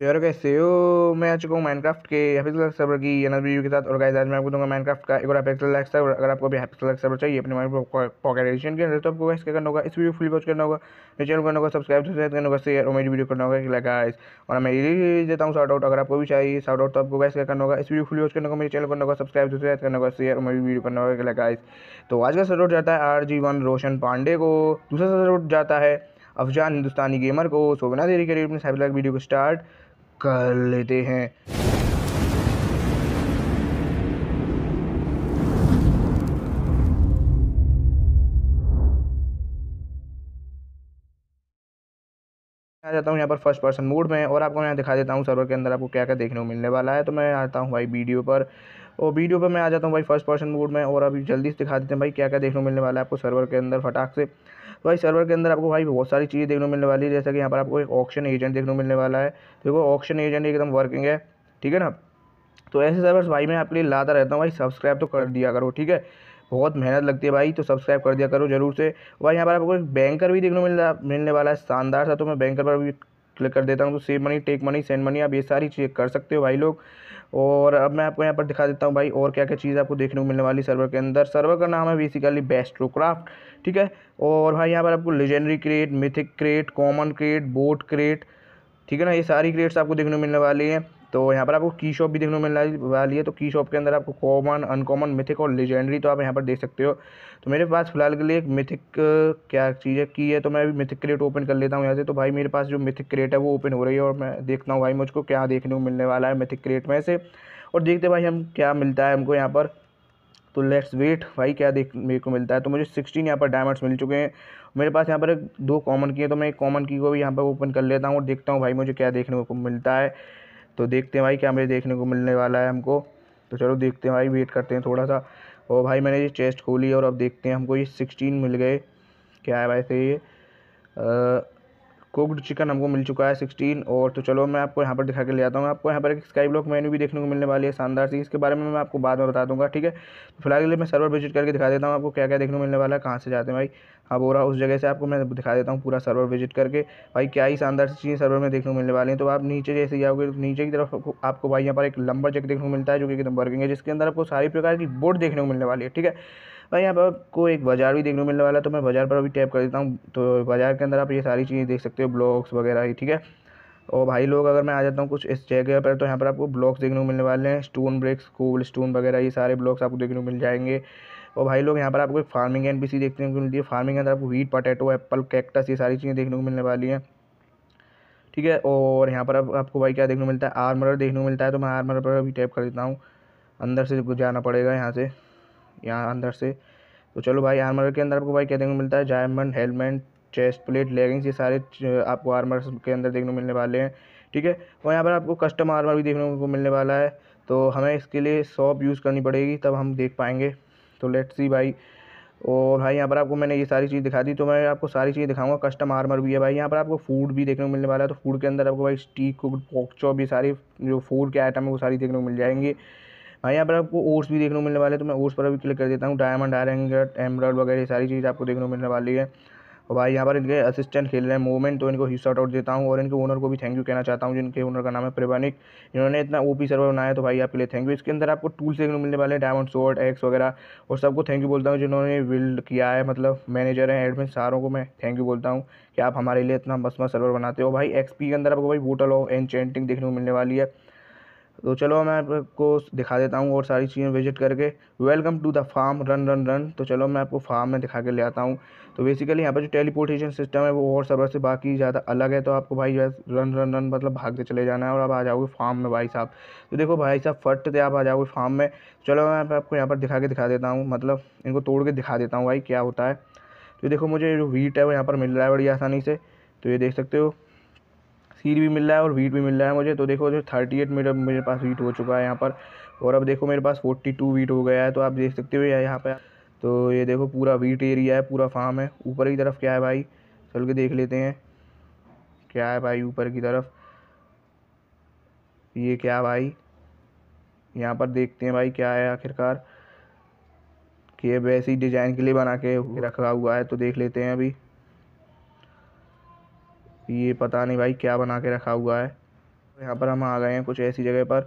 तो यार कैसे हो मैं आ चुका हूँ माइनक्राफ्ट के हैप्पीसल सर्वर की एन वीडियो के साथ और गाइस आज मैं आपको दूंगा माइनक्राफ्ट का एक और हैप्पीसल लाइक सर्वर अगर आपको भी हैप्पी लाइक सर्वर चाहिए अपने मोबाइल पॉकेट एडिशन के अंदर तो आपको गाइस क्या करना होगा इस वीडियो फुल वॉच करना होगा मेरे चैनल करना होगा सब्सक्राइब सब्सक्राइब करना होगा शेयर और मेरी वीडियो करना होगा कि गाइस और मैं ये देता हूँ शाउट आउट अगर आपको भी चाहिए शाउट आउट तो आपको गाइस क्या करना होगा इस वीडियो फुल वॉच करना होगा मेरे चैनल करना होगा सब्सक्राइब सब्सक्राइब करना होगा शेयर और मेरी वीडियो करना होगा कि गाइस तो आज का सर्वर जाता है आर रोशन पांडे को दूसरा सर्वर जाता है अफजान हिंदुस्तानी गेमर को सोवना देरी करिए अपने साइबर वीडियो को स्टार्ट कर लेते हैं आ जाता हूँ यहाँ पर फर्स्ट पर्सन मोड में और आपको मैं दिखा देता हूँ सर्वर के अंदर आपको क्या क्या देखने को मिलने वाला है तो मैं आता हूँ भाई वीडियो पर और वीडियो पर मैं आ जाता हूँ भाई फर्स्ट पर्सन मोड में और अभी जल्दी से दिखा देते हैं भाई क्या क्या देखने को मिलने वाला है आपको सर्वर के अंदर फटाक से तो भाई सर्वर के अंदर आपको भाई बहुत सारी चीज़ें देखने को मिलने वाली है जैसे कि यहाँ पर आपको एक ऑप्शन एजेंट देखने को मिलने वाला है देखो ऑप्शन एजेंट एकदम वर्किंग है ठीक है ना तो ऐसे सर्वर्स भाई मैं आपके लिए लाता रहता हूँ भाई सब्सक्राइब तो कर दिया करो ठीक है बहुत मेहनत लगती है भाई तो सब्सक्राइब कर दिया करो जरूर से भाई यहाँ पर आपको एक बैंकर भी देखने मिल मिलने वाला है शानदार सा तो मैं बैंकर पर भी क्लिक कर देता हूँ तो save money take money send money आप ये सारी चीज़ें कर सकते हो भाई लोग और अब मैं आपको यहाँ पर दिखा देता हूँ भाई और क्या क्या चीज़ आपको देखने को मिलने वाली सर्वर के अंदर सर्वर का नाम है बेसिकली बेस्ट्रो क्राफ्ट ठीक है और भाई यहाँ पर आपको legendary crate mythic crate common crate vote crate ठीक है ना ये सारी क्रेट्स आपको देखने को मिलने वाली हैं तो यहाँ पर आपको की शॉप भी देखने को मिलने वाली है तो की शॉप के अंदर आपको कॉमन अनकॉमन मिथिक और लेजेंडरी तो आप यहाँ पर देख सकते हो तो मेरे पास फिलहाल के लिए एक मिथिक क्या चीज़ है की है तो मैं अभी मिथिक क्रिएट ओपन कर लेता हूँ यहाँ से तो भाई मेरे पास जो मिथिक क्रिएट है वो ओपन हो रही है और मैं देखता हूँ भाई मुझको क्या देखने को मिलने वाला है मिथिक क्रिएट में से और देखते भाई हम क्या मिलता है हमको यहाँ पर तो लेट्स वेट भाई क्या देख मेरे को मिलता है तो मुझे सिक्सटीन यहाँ पर डायमंड्स मिल चुके हैं मेरे पास यहाँ पर दो कॉमन की है तो मैं एक कॉमन की को भी यहाँ पर ओपन कर लेता हूँ और देखता हूँ भाई मुझे क्या देखने को मिलता है तो देखते हैं भाई क्या मुझे देखने को मिलने वाला है हमको तो चलो देखते हैं भाई वेट करते हैं थोड़ा सा और भाई मैंने ये चेस्ट खोली और अब देखते हैं हमको ये सिक्सटीन मिल गए क्या है वैसे ये कुकड चिकन हमको मिल चुका है सिक्सटीन और तो चलो मैं आपको यहाँ पर दिखा के ले आता हूँ आपको यहाँ पर एक स्काई ब्लॉक मेन्यू भी देखने को मिलने वाली है शानदार सी इसके बारे में मैं आपको बाद में बता दूँगा ठीक है तो फिलहाल के लिए मैं सर्वर विजिट करके दिखा देता हूँ आपको क्या क्या देखने को मिलने वाला है कहाँ से जाते हैं भाई हाँ बोरा उस जगह से आपको मैं दिखा देता हूँ पूरा सर्वर विजिट करके भाई क्या ही शानदार सी चीज़ें सर्वर में देखने को मिलने वाली हैं तो आप नीचे जैसे जाओगे तो नीचे की तरफ आपको भाई यहाँ पर एक लंबर चेक देखने को मिलता है जो कि एकदम वर्किंग है जिसके अंदर आपको सारी प्रकार की बोर्ड देखने को मिलने वाली है ठीक है भाई यहाँ पर आपको एक बाज़ार भी देखने को मिलने वाला है तो मैं बाज़ार पर अभी टैप कर देता हूँ तो बाज़ार के अंदर आप ये सारी चीज़ें देख सकते हो ब्लॉग्स वगैरह ठीक है और भाई लोग अगर मैं आ जाता हूँ कुछ इस जगह पर तो यहाँ पर आपको ब्लॉक्स देखने को मिलने वाले हैं स्टोन ब्रिक्स कोल स्टोन वगैरह ये सारे ब्लॉक्स आपको देखने को मिल जाएंगे और भाई लोग यहाँ पर आपको एक फार्मिंग एन पी देखने को मिलती है फार्मिंग के अंदर आपको वीट पटेटो एप्पल कैक्टस ये सारी चीज़ें देखने को मिलने वाली हैं ठीक है और यहाँ पर अब आपको भाई क्या देखने को मिलता है आर्मर देखने को मिलता है तो मैं आर्मर पर अभी टैप कर देता हूँ अंदर से जाना पड़ेगा यहाँ से यहाँ अंदर से तो चलो भाई आर्मर के अंदर आपको भाई क्या देखने को मिलता है diamond helmet chest plate leggings ये सारे आपको आर्मर के अंदर देखने को मिलने वाले हैं ठीक है और यहाँ पर आपको कस्टम आर्मर भी देखने को मिलने वाला है तो हमें इसके लिए शॉप यूज़ करनी पड़ेगी तब हम देख पाएंगे तो लेट्स सी भाई और भाई यहाँ पर आपको मैंने ये सारी चीज़ दिखा दी तो मैं आपको सारी चीज़ दिखाऊंगा कस्टम आर्मर भी है भाई यहाँ पर आपको फूड भी देखने को मिलने वाला है तो फूड के अंदर आपको भाई स्टीक पॉक चॉप ये सारी जो फूड के आइटम है वो सारी देखने को मिल जाएंगी भाई यहाँ पर आपको ओट्स भी देखने को मिलने वाले हैं तो मैं ओट्स पर भी क्लिक कर देता हूँ डायमंड आयरन एमराल्ड वगैरह सारी चीज़ आपको देखने को मिलने वाली है और भाई यहाँ पर इनके असिस्टेंट खेल रहे हैं मोमेंट तो इनको ही शॉट आउट देता हूँ और इनके ओनर को भी थैंक यू कहना चाहता हूँ जिनके ओनर का नाम है प्रिवानिक इन्होंने इतना ओपी सर्वर बनाया तो भाई आपके लिए थैंक यू इसके अंदर आपको टूल्स देखने मिलने वाले हैं डायमंड शॉर्ट एक्स वगैरह और सबको थैंक यू बोलता हूँ जिन्होंने बिल्ड किया है मतलब मैनेजर हैं एडमिन सारों को मैं थैंक यू बोलता हूँ कि आप हमारे लिए इतना बस मस्त सर्वर बनाते हो भाई एक्सपी के अंदर आपको भाई बोटल ऑफ एनचेंटिंग देखने को मिलने वाली है तो चलो मैं आपको दिखा देता हूँ और सारी चीज़ें विजिट करके welcome to the farm run run run तो चलो मैं आपको फार्म में दिखा के ले आता हूँ तो बेसिकली यहाँ पर जो टेलीपोर्टेशन सिस्टम है वो और सर्वर से बाकी ज़्यादा अलग है तो आपको भाई जो है रन रन रन मतलब भागते चले जाना है और आप आ जाओगे फार्म में भाई साहब तो देखो भाई साहब फट थे आप आ जाओगे फार्म में चलो मैं आपको यहाँ पर दिखा के दिखा देता हूँ मतलब इनको तोड़ के दिखा देता हूँ भाई क्या होता है तो देखो मुझे जो वीट है वो यहाँ पर मिल रहा है बड़ी आसानी से तो ये देख सकते हो सीट भी मिल रहा है और वीट भी मिल रहा है मुझे तो देखो जो थर्टी एट मेरा मेरे पास वीट हो चुका है यहाँ पर और अब देखो मेरे पास फोर्टी टू वीट हो गया है तो आप देख सकते हो यहाँ पर तो ये देखो पूरा वीट एरिया है पूरा फार्म है ऊपर की तरफ क्या है भाई चल के देख लेते हैं क्या है भाई ऊपर की तरफ ये क्या भाई यहाँ पर देखते हैं भाई क्या है आखिरकार कि वैसे ही डिज़ाइन के लिए बना के रखा हुआ है तो देख लेते हैं अभी ये पता नहीं भाई क्या बना के रखा हुआ है यहाँ पर हम आ गए हैं कुछ ऐसी जगह पर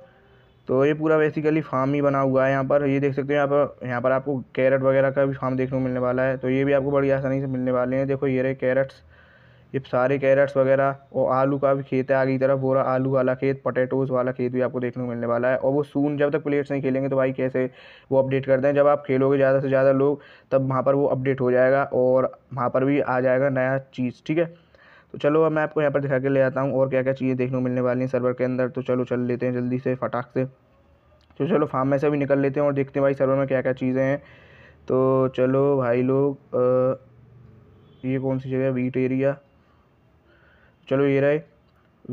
तो ये पूरा बेसिकली फार्म ही बना हुआ है यहाँ पर ये देख सकते हो यहाँ पर यहाँ पर आपको कैरेट वगैरह का भी फार्म देखने को मिलने वाला है तो ये भी आपको बड़ी आसानी से मिलने वाले हैं देखो ये रहे कैरेट्स ये सारे कैरेट्स वगैरह और आलू का भी खेत है आगे की तरफ बोरा आलू वाला खेत पटेटोज़ वाला खेत भी आपको देखने को मिलने वाला है और वो सून जब तक प्लेयर्स नहीं खेलेंगे तो भाई कैसे वो अपडेट करते हैं जब आप खेलोगे ज़्यादा से ज़्यादा लोग तब वहाँ पर वो अपडेट हो जाएगा और वहाँ पर भी आ जाएगा नया चीज़ ठीक है तो चलो अब मैं आपको यहाँ पर दिखा के ले आता हूँ और क्या क्या चीज़ें देखने को मिलने वाली हैं सर्वर के अंदर तो चलो चल लेते हैं जल्दी से फटाक से तो चलो फार्म में से भी निकल लेते हैं और देखते हैं भाई सर्वर में क्या क्या चीज़ें हैं तो चलो भाई लोग ये कौन सी जगह वीट एरिया चलो ये रहे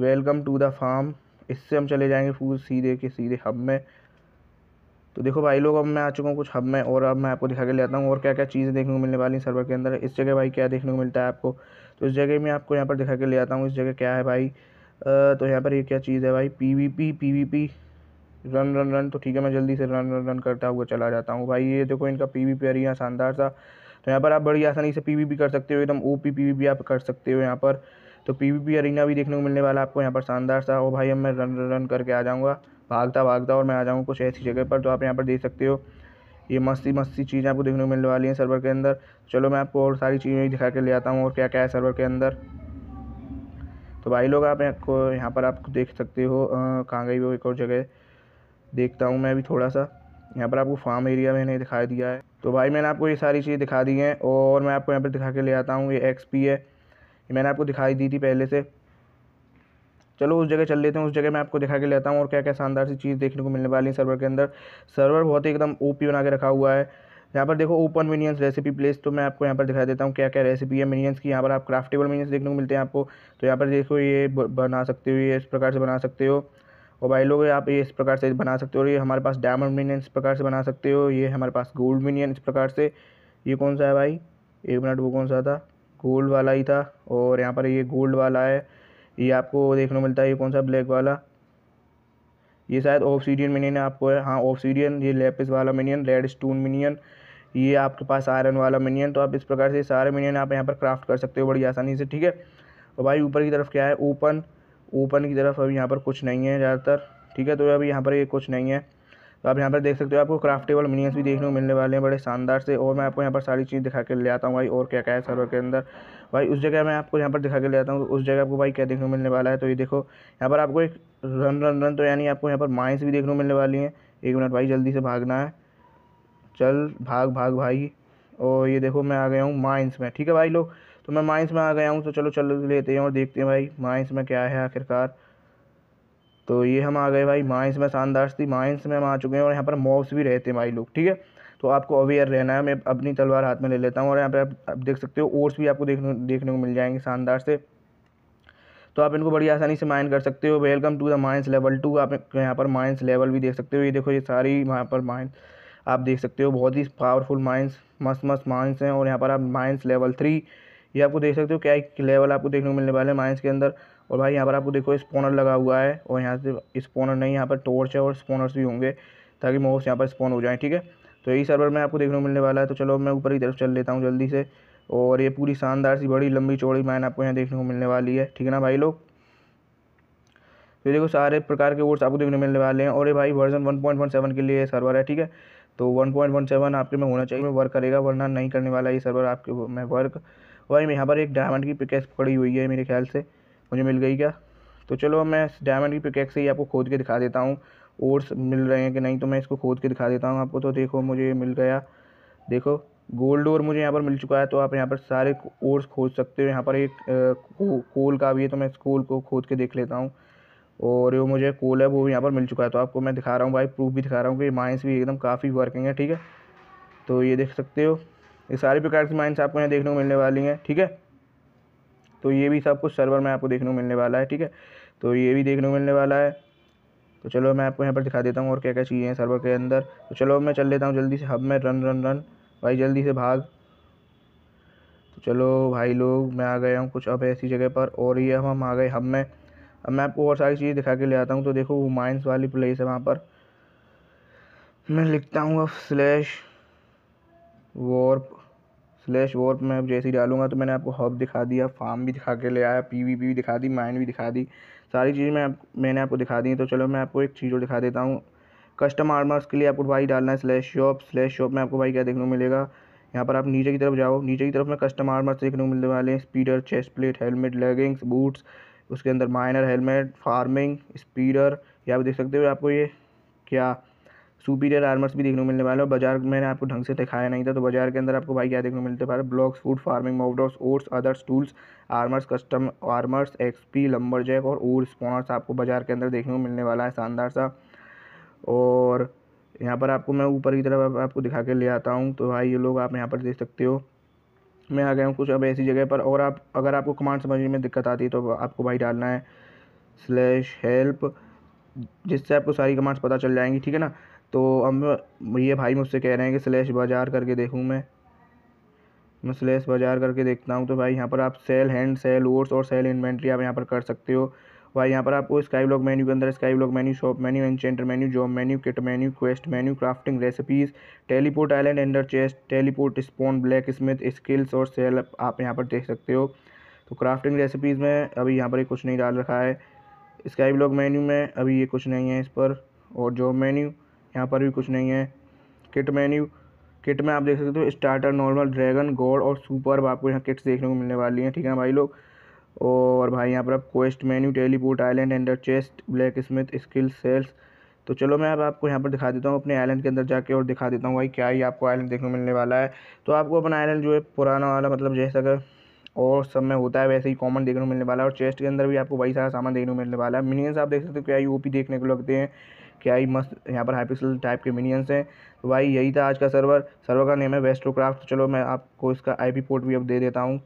वेलकम टू द फार्म इससे हम चले जाएंगे फूल सीधे के सीधे हब में तो देखो भाई लोग अब मैं आ चुका हूँ कुछ हब में और अब मैं आपको दिखा के ले आता हूँ और क्या क्या चीज़ें देखने को मिलने वाली हैं सर्वर के अंदर इस जगह भाई क्या देखने को मिलता है आपको तो इस जगह में आपको यहाँ पर दिखा के ले आता हूँ इस जगह क्या है भाई तो यहाँ पर ये क्या चीज़ है भाई P V P P V P run run run तो ठीक है मैं जल्दी से रन रन रन करता हुआ चला जाता हूँ भाई ये देखो इनका पी वी पी आ शानदार सा तो यहाँ पर आप बड़ी आसानी से पी कर सकते हो एकदम ओ पी पी आप कर सकते हो यहाँ पर तो पी अरीना भी देखने को मिलने वाला आपको यहाँ पर शानदार सा हो भाई अब मैं रन रन करके आ जाऊँगा भागता भागता और मैं आ जाऊँ कुछ ऐसी जगह पर तो आप यहाँ पर देख सकते हो ये मस्ती मस्ती चीज़ें आपको देखने को मिलने वाली हैं सर्वर के अंदर चलो मैं आपको और सारी चीज़ें दिखा के ले आता हूँ और क्या क्या है सर्वर के अंदर तो भाई लोग आप आपको यहाँ पर आप देख सकते हो कहाँ गई वो एक और जगह देखता हूँ मैं अभी थोड़ा सा यहाँ पर आपको फार्म एरिया मैंने दिखा दिया है तो भाई मैंने आपको ये सारी चीज़ें दिखा दी हैं और मैं आपको यहाँ पर दिखा के ले आता हूँ ये एक्सपी है ये मैंने आपको दिखाई दी थी पहले से चलो उस जगह चल लेते हैं उस जगह मैं आपको दिखा के लेता हूँ और क्या क्या शानदार सी चीज़ देखने को मिलने वाली है सर्वर के अंदर सर्वर बहुत ही एकदम ओ बना के रखा हुआ है यहाँ पर देखो ओपन मिनियंस रेसिपी प्लेस तो मैं आपको यहाँ पर दिखा देता हूँ क्या क्या रेसिपी है मिनियंस की यहाँ पर आप क्राफ्टेबल मिनियंस देखने को मिलते हैं आपको तो यहाँ पर देखो ये बना सकते हो ये इस प्रकार से बना सकते हो और भाई लोग आप ये इस प्रकार से बना सकते हो ये हमारे पास डायमंड मिनियन इस प्रकार से बना सकते हो ये हमारे पास गोल्ड मिनियन इस प्रकार से ये कौन सा है भाई एक मिनट वो कौन सा था गोल्ड वाला ही था और यहाँ पर ये गोल्ड वाला है ये आपको देखने को मिलता है ये कौन सा ब्लैक वाला ये शायद सीडियन मिनियन आपको है हाँ सीडियन ये लेपिस वाला मिनियन रेड स्टोन मिनियन ये आपके पास आयरन वाला मिनियन तो आप इस प्रकार से सारे मिनियन आप यहाँ पर क्राफ्ट कर सकते हो बड़ी आसानी से ठीक है और भाई ऊपर की तरफ क्या है ओपन ओपन की तरफ अभी यहाँ पर कुछ नहीं है ज़्यादातर ठीक है तो अभी यहाँ पर ये कुछ नहीं है तो आप यहाँ पर देख सकते हो आपको क्राफ्टेबल मिनियंस भी देखने को मिलने वाले हैं बड़े शानदार से और मैं आपको यहाँ पर सारी चीज़ दिखा के ले आता हूँ भाई और क्या क्या है सर्वर के अंदर भाई उस जगह मैं आपको यहाँ पर दिखा के ले आता हूँ उस जगह आपको भाई क्या देखने को मिलने वाला है तो ये देखो यहाँ पर आपको एक रन रन रन तो यानी आपको यहाँ पर माइंस भी देखने को मिलने वाली हैं एक मिनट भाई जल्दी से भागना है चल भाग भाग भाई और ये देखो मैं आ गया हूँ माइंस में ठीक है भाई लोग तो मैं माइंस में आ गया हूँ तो चलो चलो लेते हैं और देखते हैं भाई माइंस में क्या है आखिरकार तो ये हम आ गए भाई माइंस में शानदार थी माइंस में हम आ चुके हैं और यहाँ पर मॉब्स भी रहते हैं भाई लोग ठीक है तो आपको अवेयर रहना है मैं अपनी तलवार हाथ में ले लेता हूँ और यहाँ पर आप, आप देख सकते हो ओर्स भी आपको देखने देखने को मिल जाएंगे शानदार से तो आप इनको बड़ी आसानी से माइन कर सकते हो welcome to the mines level two आप यहाँ पर माइंस लेवल भी देख सकते हो ये देखो ये सारी वहाँ पर माइंस आप देख सकते हो बहुत ही पावरफुल माइंस मस्त मस्त माइंस हैं और यहाँ पर आप माइंस लेवल थ्री ये आपको देख सकते हो क्या एक लेवल आपको देखने को मिलने वाले हैं माइंस के अंदर और भाई यहाँ पर आपको देखो स्पोनर लगा हुआ है और यहाँ से स्पोनर नहीं यहाँ पर टॉर्च है और स्पोनर्स भी होंगे ताकि मोस यहाँ पर स्पोन हो जाएँ ठीक है तो यही सर्वर में आपको देखने को मिलने वाला है तो चलो मैं ऊपर की तरफ चल लेता हूँ जल्दी से और ये पूरी शानदार सी बड़ी लंबी चौड़ी माइन आपको यहाँ देखने को मिलने वाली है ठीक है ना भाई लोग तो देखो सारे प्रकार के वोट्स आपको देखने को मिलने वाले हैं और ये भाई वर्जन 1.17 के लिए सर्वर है ठीक है तो 1.17 आपके में होना चाहिए वर्क करेगा वरना नहीं करने वाला ये सर्वर आपके में वर्क भाई यहाँ पर एक डायमंड की पिकेस पड़ी हुई है मेरे ख्याल से मुझे मिल गई क्या तो चलो मैं डायमंड की पिकैक से ही आपको खोद के दिखा देता हूँ ओट्स मिल रहे हैं कि नहीं तो मैं इसको खोद के दिखा देता हूँ आपको तो देखो मुझे मिल गया देखो गोल्ड और मुझे यहाँ पर मिल चुका है तो आप यहाँ पर सारे ओट्स खोज सकते हो यहाँ पर एक कोल का भी है तो मैं इस कोल को खोद के देख लेता हूँ और जो मुझे कोल है वो यहाँ पर मिल चुका है तो आपको मैं दिखा रहा हूँ भाई प्रूफ भी दिखा रहा हूँ कि माइंस भी एकदम काफ़ी वर्किंग है ठीक है तो ये देख सकते हो ये सारे प्रकार की माइंस आपको यहाँ देखने को मिलने वाली हैं ठीक है तो ये भी सब कुछ सर्वर में आपको देखने को मिलने वाला है ठीक है तो ये भी देखने को मिलने वाला है तो चलो मैं आपको यहाँ पर दिखा देता हूँ और क्या क्या चीज़ें हैं सर्वर के अंदर तो चलो मैं चल लेता हूँ जल्दी से हब में रन रन रन भाई जल्दी से भाग तो चलो भाई लोग मैं आ गया हूँ कुछ अब ऐसी जगह पर और ये हम हम आ गए हब में अब मैं आपको और सारी चीज़ें दिखा के ले आता हूँ तो देखो वो माइंस वाली प्लेस है वहाँ पर मैं लिखता हूँ अब स्लैश वॉर्प स्लैश वॉर अब जैसे ही डालूंगा तो मैंने आपको हब दिखा दिया फार्म भी दिखा के ले आया पी वी भी दिखा दी माइंड भी दिखा दी सारी चीज़ मैं मैंने आपको दिखा दी तो चलो मैं आपको एक चीज़ और दिखा देता हूँ कस्टम आर्मर्स के लिए आपको भाई डालना है स्लैश शॉप स्लैश शॉप में आपको भाई क्या देखने को मिलेगा यहाँ पर आप नीचे की तरफ जाओ नीचे की तरफ में कस्टम आर्मर्स देखने को मिलने वाले हैं speeder chest plate helmet leggings boots उसके अंदर माइनर हेलमेट फार्मिंग स्पीडर या आप देख सकते हो आपको ये क्या सुपीरियर आर्मर्स भी देखने को मिलने वाले हैं बाजार मैंने आपको ढंग से दिखाया नहीं था तो बाजार के अंदर आपको भाई क्या देखने को मिलते वाला blocks food farming mob drops oats others tools armors custom armors XP jack और ओर स्पॉन्स आपको बाजार के अंदर देखने को मिलने वाला है शानदार सा और यहाँ पर आपको मैं ऊपर की तरफ आपको दिखा के ले आता हूँ तो भाई ये लोग आप यहाँ पर देख सकते हो मैं आ गया हूँ कुछ अब ऐसी जगह पर और आप अगर आपको कमांड समझने में दिक्कत आती है तो आपको भाई डालना है स्लैश हेल्प जिससे आपको सारी कमांड्स पता चल जाएंगी ठीक है ना तो हम ये भाई मुझसे कह रहे हैं कि स्लेश बाज़ार करके देखूँ मैं मैं स्लेश बाज़ार करके देखता हूँ तो भाई यहाँ पर आप सेल हैंड सेल ओट्स और सेल इन्वेंट्री आप यहाँ पर कर सकते हो भाई यहाँ पर आपको स्काई ब्लॉक मेन्यू के अंदर sky block menu shop menu enchanter menu job menu kit menu quest menu crafting recipes teleport island ender chest teleport spawn blacksmith skills और सेल आप यहाँ पर देख सकते हो तो क्राफ्टिंग रेसिपीज़ में अभी यहाँ पर कुछ नहीं डाल रखा है स्काई ब्लॉक मेन्यू में अभी ये कुछ नहीं है इस पर और जॉब मेन्यू यहाँ पर भी कुछ नहीं है किट मेन्यू किट में आप देख सकते हो स्टार्टर नॉर्मल ड्रैगन गोड और सुपर आपको यहाँ किट्स देखने को मिलने वाली हैं ठीक है भाई लोग और भाई यहाँ पर आप quest menu teleport island ender chest blacksmith skill sells तो चलो मैं अब आपको यहाँ पर दिखा देता हूँ अपने आइलैंड के अंदर जाके और दिखा देता हूँ भाई क्या ही आपको आइलैंड देखने को मिलने वाला है तो आपको अपना आइलैंड जो है पुराना वाला मतलब जैसा कि और सब में होता है वैसे ही कॉमन देखने को मिलने वाला है और चेस्ट के अंदर भी आपको वही सारा सामान देखने को मिलने वाला है मिनियंस आप देख सकते हो क्या पी देखने को लगते हैं क्या ही मस्त यहाँ पर हाइपिक्सल टाइप के मिनियंस हैं तो भाई यही था आज का सर्वर सर्वर का नेम है वेस्ट्रो तो क्राफ्ट चलो मैं आपको इसका आई पोर्ट भी अब दे देता हूँ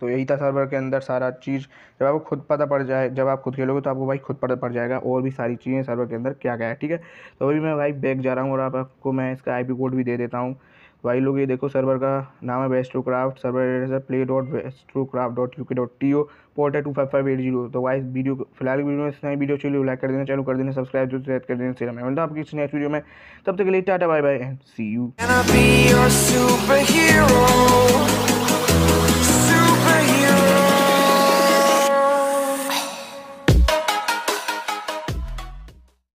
तो यही था सर्वर के अंदर सारा चीज़ जब आपको खुद पता पड़ जाए जब आप खुद खेलोगे तो आपको भाई खुद पता पड़ जाएगा और भी सारी चीज़ें सर्वर के अंदर क्या क्या है ठीक है तो अभी मैं भाई बैग जा रहा हूँ और आपको मैं इसका आई कोड भी दे देता हूँ भाई लोग ये देखो सर्वर का नाम है best true craft server address है play dot best true craft dot U K dot T O port है two five five eight zero तो वाइस वीडियो फिलहाल वीडियो में नई वीडियो चलिए लाइक कर देना चालू कर देना सब्सक्राइब जो रेड कर देना सीरम मिलता आपकी इस नेक्स्ट वीडियो में तब तक के लिए tata bye bye and see you